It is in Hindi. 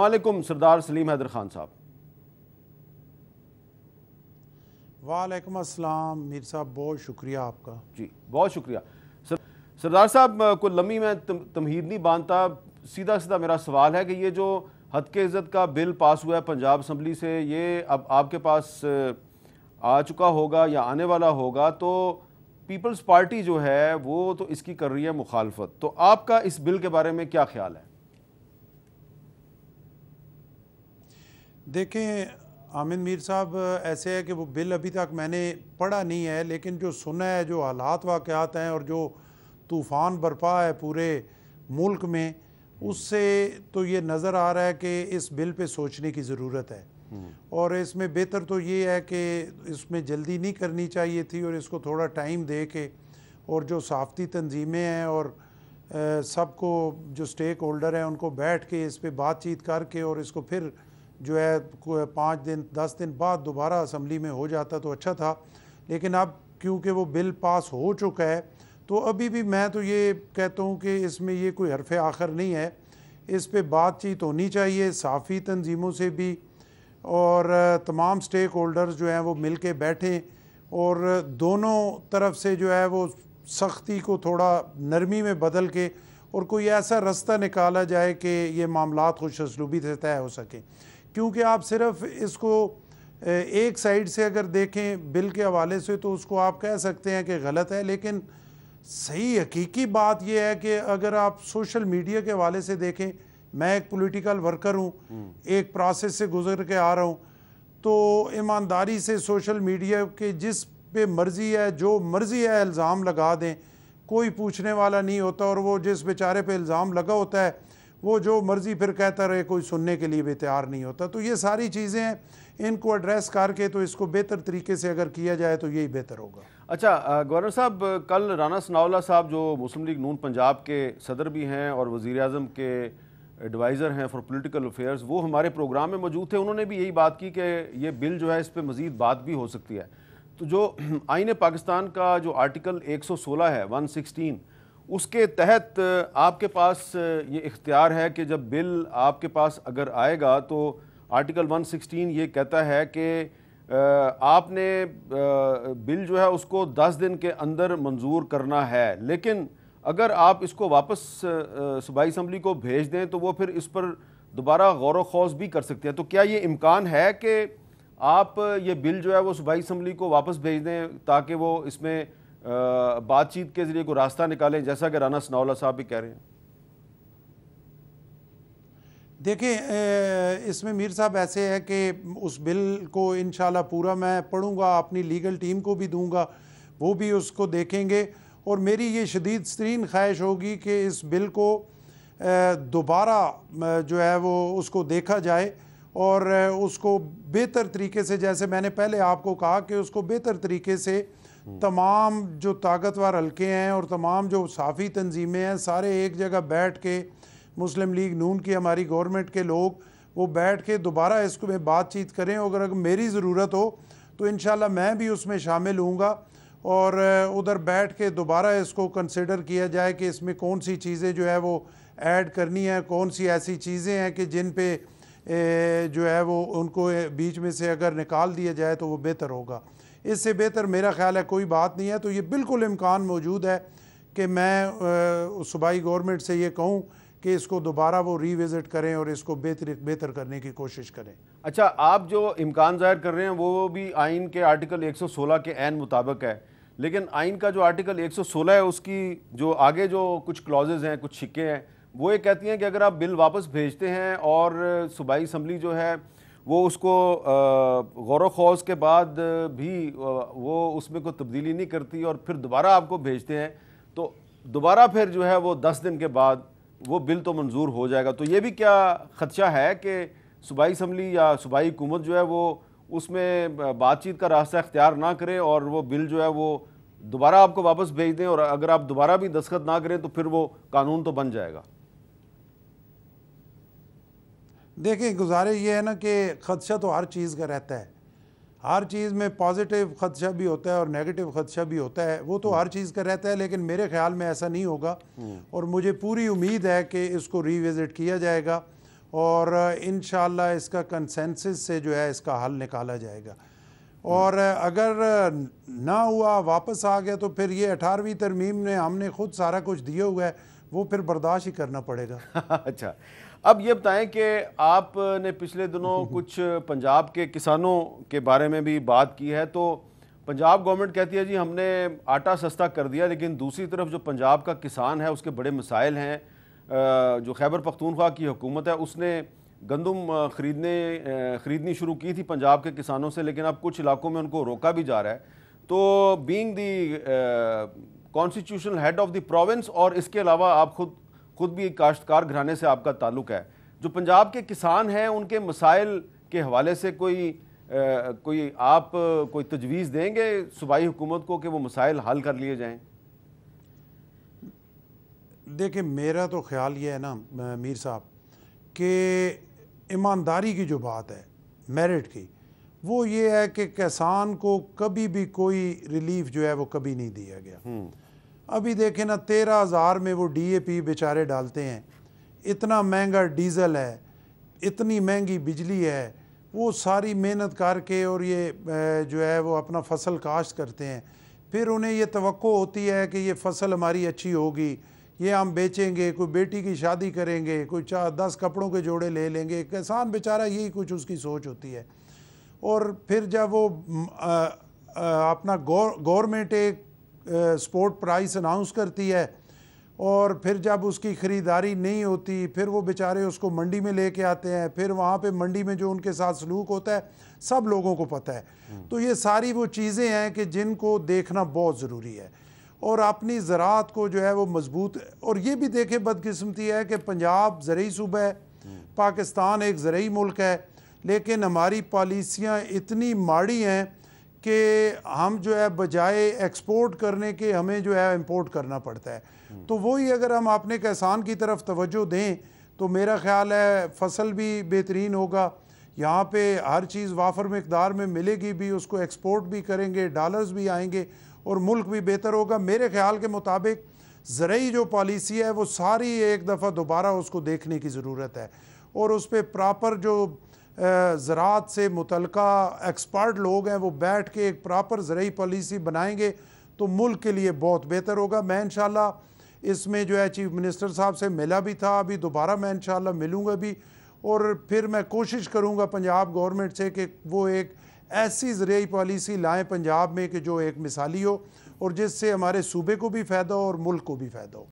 अलकुम सरदार सलीम हैदर खान साहब वालेकुम अस्सलाम मीर साहब बहुत शुक्रिया आपका जी बहुत शुक्रिया सर, सरदार साहब को लम्बी मैं तम, तमहीद नहीं बांधता सीधा सीधा मेरा सवाल है कि ये जो हद के इज़्ज़त का बिल पास हुआ है पंजाब असम्बली से ये अब आपके पास आ चुका होगा या आने वाला होगा तो पीपल्स पार्टी जो है वो तो इसकी कर रही है मुखालफत तो आपका इस बिल के बारे में क्या ख्याल है देखें आमिन मीर साहब ऐसे है कि वो बिल अभी तक मैंने पढ़ा नहीं है लेकिन जो सुना है जो हालात वाक़ात हैं और जो तूफ़ान बरपा है पूरे मुल्क में उससे तो ये नज़र आ रहा है कि इस बिल पे सोचने की ज़रूरत है हम्म। और इसमें बेहतर तो ये है कि इसमें जल्दी नहीं करनी चाहिए थी और इसको थोड़ा टाइम दे के और जो सहाफ़ती तंजीमें हैं और सबको जो स्टेक होल्डर हैं उनको बैठ के इस पर बातचीत करके और इसको फिर जो है पाँच दिन दस दिन बाद दोबारा असम्बली में हो जाता तो अच्छा था लेकिन अब क्योंकि वो बिल पास हो चुका है तो अभी भी मैं तो ये कहता हूँ कि इसमें ये कोई हरफ आखिर नहीं है इस पर बातचीत होनी चाहिए साफ़ी तंजीमों से भी और तमाम स्टेक होल्डर्स जो हैं वो मिल के बैठें और दोनों तरफ से जो है वो सख्ती को थोड़ा नरमी में बदल के और कोई ऐसा रास्ता निकाला जाए कि ये मामला खुश असलूबी से तय हो सकें क्योंकि आप सिर्फ इसको एक साइड से अगर देखें बिल के हवाले से तो उसको आप कह सकते हैं कि गलत है लेकिन सही हकीकी बात यह है कि अगर आप सोशल मीडिया के हवाले से देखें मैं एक पॉलिटिकल वर्कर हूँ हम्म। एक प्रोसेस से गुजर के आ रहा हूँ तो ईमानदारी से सोशल मीडिया के जिस पे मर्जी है जो मर्जी है इल्ज़ाम लगा दें कोई पूछने वाला नहीं होता और वो जिस बेचारे पे इल्ज़ाम लगा होता है वो जो मर्ज़ी फिर कहता रहे कोई सुनने के लिए भी तैयार नहीं होता तो ये सारी चीज़ें इनको एड्रेस करके तो इसको बेहतर तरीके से अगर किया जाए तो यही बेहतर होगा अच्छा गवर्नर साहब कल राना सनावला साहब जो मुस्लिम लीग नून पंजाब के सदर भी हैं और वज़ी अजम के एडवाइज़र हैं फॉर पोलिटिकल अफेयर्स वो हमारे प्रोग्राम में मौजूद थे उन्होंने भी यही बात की कि ये बिल जो है इस पर मज़ीद बात भी हो सकती है तो जो आइन पाकिस्तान का जो आर्टिकल सोलह है सिक्सटीन उसके तहत आपके पास ये इख्तियार है कि जब बिल आपके पास अगर आएगा तो आर्टिकल 116 ये कहता है कि आपने बिल जो है उसको 10 दिन के अंदर मंजूर करना है लेकिन अगर आप इसको वापस सूबाई इसम्बली को भेज दें तो वो फिर इस पर दोबारा गौर वौज भी कर सकते हैं तो क्या ये इम्कान है कि आप ये बिल जो है वो सूबाई इसम्बली को वापस भेज दें ताकि वो इसमें बातचीत के जरिए कोई रास्ता निकालें जैसा कि राना सनावला साहब भी कह रहे हैं देखें इसमें मीर साहब ऐसे है कि उस बिल को इन पूरा मैं पढ़ूँगा अपनी लीगल टीम को भी दूँगा वो भी उसको देखेंगे और मेरी ये शदीद तरीन ख्वाहिश होगी कि इस बिल को दोबारा जो है वो उसको देखा जाए और उसको बेहतर तरीके से जैसे मैंने पहले आपको कहा कि उसको बेहतर तरीके से तमाम जो ताकतवर हल्के हैं और तमाम जो साफ़ी तनजीमें हैं सारे एक जगह बैठ के मुस्लिम लीग नून की हमारी गवर्नमेंट के लोग वो बैठ के दोबारा इसको में बातचीत करें अगर अगर मेरी ज़रूरत हो तो इन मैं भी उसमें शामिल हूँगा और उधर बैठ के दोबारा इसको कंसिडर किया जाए कि इसमें कौन सी चीज़ें जो है वो ऐड करनी है कौन सी ऐसी चीज़ें हैं कि जिन पे जो है वो उनको बीच में से अगर निकाल दिया जाए तो वो बेहतर होगा इससे बेहतर मेरा ख्याल है कोई बात नहीं है तो ये बिल्कुल इम्कान मौजूद है कि मैं सूबाई गवर्नमेंट से ये कहूँ कि इसको दोबारा वो रीविज़िट करें और इसको बेहतर बेहतर करने की कोशिश करें अच्छा आप जो इम्कान ज़ाहिर कर रहे हैं वो भी आइन के आर्टिकल 116 के एन मुताबिक है लेकिन आइन का जो आर्टिकल 116 है उसकी जो आगे जो कुछ क्लॉजेज़ हैं कुछ छिक्के हैं वो ये कहती हैं कि अगर आप बिल वापस भेजते हैं और सूबाई इसम्बली जो है वो उसको गौर खोज के बाद भी वो उसमें कोई तब्दीली नहीं करती और फिर दोबारा आपको भेजते हैं तो दोबारा फिर जो है वो दस दिन के बाद वो बिल तो मंजूर हो जाएगा तो ये भी क्या ख़दशा है कि सूबाई इसम्बली या सूबाई हुकूमत जो है वो उसमें बातचीत का रास्ता अख्तियार ना करें और वो बिल जो है वो दोबारा आपको वापस भेज दें और अगर आप दोबारा भी दस्खत ना करें तो फिर वो कानून तो बन जाएगा देखिए गुजारे ये है ना कि ख़दशा तो हर चीज़ का रहता है हर चीज़ में पॉजिटिव ख़दशा भी होता है और नेगेटिव ख़दशा भी होता है वो तो हम्म। हर चीज़ का रहता है लेकिन मेरे ख्याल में ऐसा नहीं होगा हम्म। और मुझे पूरी उम्मीद है कि इसको रिविज़िट किया जाएगा और इन इसका कंसेंसिस से जो है इसका हल निकाला जाएगा हम्म। और अगर ना हुआ वापस आ गया तो फिर ये अठारहवीं तरमीम ने हमने खुद सारा कुछ दिया हुआ है वो फिर बर्दाश्त ही करना पड़ेगा अच्छा अब ये बताएं कि आपने पिछले दिनों कुछ पंजाब के किसानों के बारे में भी बात की है तो पंजाब गवर्नमेंट कहती है जी हमने आटा सस्ता कर दिया लेकिन दूसरी तरफ जो पंजाब का किसान है उसके बड़े मसाइल हैं जो खैबर पख्तूनख्वा की हुकूमत है उसने गंदम ख़रीदने ख़रीदनी शुरू की थी पंजाब के किसानों से लेकिन अब कुछ इलाकों में उनको रोका भी जा रहा है तो being the constitutional head of the province और इसके अलावा आप खुद खुद भी एक काश्तकार घराने से आपका ताल्लुक है जो पंजाब के किसान हैं उनके मसाइल के हवाले से कोई आ, कोई आप कोई तजवीज़ देंगे सूबाई हुकूमत को कि वो मसाइल हल कर लिए जाएँ देखिए मेरा तो ख्याल ये है ना मीर साहब कि ईमानदारी की जो बात है मेरिट की वो ये है कि किसान को कभी भी कोई रिलीफ जो है वो कभी नहीं दिया गया हम्म। अभी देखें ना तेरह हज़ार में वो डीएपी बेचारे डालते हैं इतना महंगा डीजल है इतनी महंगी बिजली है वो सारी मेहनत करके और ये जो है वो अपना फसल काश्त करते हैं फिर उन्हें ये तवक्को होती है कि ये फसल हमारी अच्छी होगी ये हम बेचेंगे कोई बेटी की शादी करेंगे कोई चार दस कपड़ों के जोड़े ले लेंगे किसान बेचारा यही कुछ उसकी सोच होती है और फिर जब वो आ, आ, अपना गवर्नमेंट एक स्पोर्ट प्राइस अनाउंस करती है और फिर जब उसकी ख़रीदारी नहीं होती फिर वो बेचारे उसको मंडी में लेके आते हैं फिर वहाँ पे मंडी में जो उनके साथ सलूक होता है सब लोगों को पता है हम्म। तो ये सारी वो चीज़ें हैं कि जिनको देखना बहुत ज़रूरी है और अपनी ज़रात को जो है वो मजबूत और ये भी देखें बदकस्मती है कि पंजाब ज़रूरी सूबा है हम्म। पाकिस्तान एक ज़रूरी मुल्क है लेकिन हमारी पॉलिसियाँ इतनी माड़ी हैं कि हम जो है बजाय एक्सपोर्ट करने के हमें जो है इम्पोर्ट करना पड़ता है तो वही अगर हम अपने किसान की तरफ तवज्जो दें तो मेरा ख्याल है फसल भी बेहतरीन होगा यहाँ पे हर चीज़ वाफर मकदार में मिलेगी भी उसको एक्सपोर्ट भी करेंगे डॉलर्स भी आएंगे और मुल्क भी बेहतर होगा मेरे ख्याल के मुताबिक ज़रूरी जो पॉलिसी है वो सारी एक दफ़ा दोबारा उसको देखने की ज़रूरत है और उस पर प्रॉपर जो ज़रात से मुतल एक्सपर्ट लोग हैं वो बैठ के एक प्रॉपर ज़रूरी पॉलिसी बनाएंगे तो मुल्क के लिए बहुत बेहतर होगा मैं इन इसमें जो है चीफ मिनिस्टर साहब से मिला भी था अभी दोबारा मैं इन मिलूँगा भी और फिर मैं कोशिश करूँगा पंजाब गवर्नमेंट से कि वो एक ऐसी ज़रूरी पॉलिसी लाएँ पंजाब में कि जो एक मिसाली हो और जिससे हमारे सूबे को भी फ़ायदा हो और मुल्क को भी फ़ायदा हो